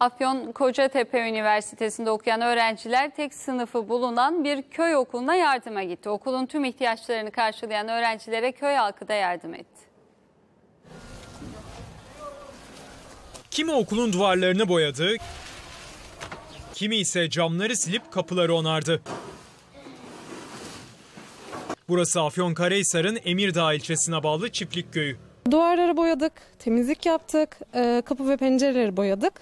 Afyon Kocatepe Üniversitesi'nde okuyan öğrenciler tek sınıfı bulunan bir köy okuluna yardıma gitti. Okulun tüm ihtiyaçlarını karşılayan öğrencilere köy halkı da yardım etti. Kimi okulun duvarlarını boyadı, kimi ise camları silip kapıları onardı. Burası Afyonkarahisar'ın Emirdağ ilçesine bağlı Çiftlik Köyü. Duvarları boyadık, temizlik yaptık, e, kapı ve pencereleri boyadık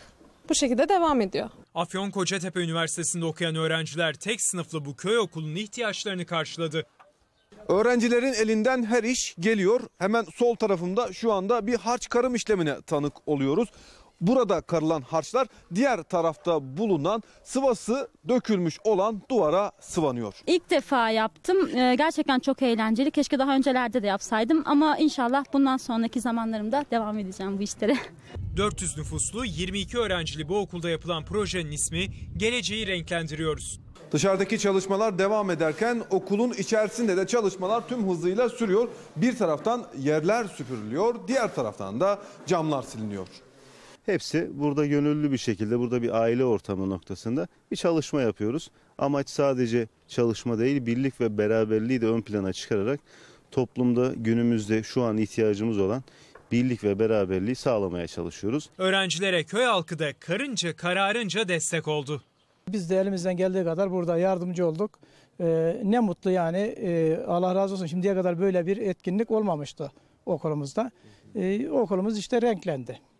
bu şekilde devam ediyor. Afyon Kocatepe Üniversitesi'nde okuyan öğrenciler tek sınıflı bu köy okulunun ihtiyaçlarını karşıladı. Öğrencilerin elinden her iş geliyor. Hemen sol tarafımda şu anda bir harç karım işlemine tanık oluyoruz. Burada karılan harçlar diğer tarafta bulunan sıvası dökülmüş olan duvara sıvanıyor. İlk defa yaptım. Ee, gerçekten çok eğlenceli. Keşke daha öncelerde de yapsaydım ama inşallah bundan sonraki zamanlarımda devam edeceğim bu işlere. 400 nüfuslu 22 öğrencili bu okulda yapılan projenin ismi Geleceği Renklendiriyoruz. Dışarıdaki çalışmalar devam ederken okulun içerisinde de çalışmalar tüm hızıyla sürüyor. Bir taraftan yerler süpürülüyor, diğer taraftan da camlar siliniyor. Hepsi burada gönüllü bir şekilde, burada bir aile ortamı noktasında bir çalışma yapıyoruz. Amaç sadece çalışma değil, birlik ve beraberliği de ön plana çıkararak toplumda günümüzde şu an ihtiyacımız olan birlik ve beraberliği sağlamaya çalışıyoruz. Öğrencilere köy halkı da karınca kararınca destek oldu. Biz de elimizden geldiği kadar burada yardımcı olduk. Ee, ne mutlu yani ee, Allah razı olsun şimdiye kadar böyle bir etkinlik olmamıştı okulumuzda. Ee, okulumuz işte renklendi.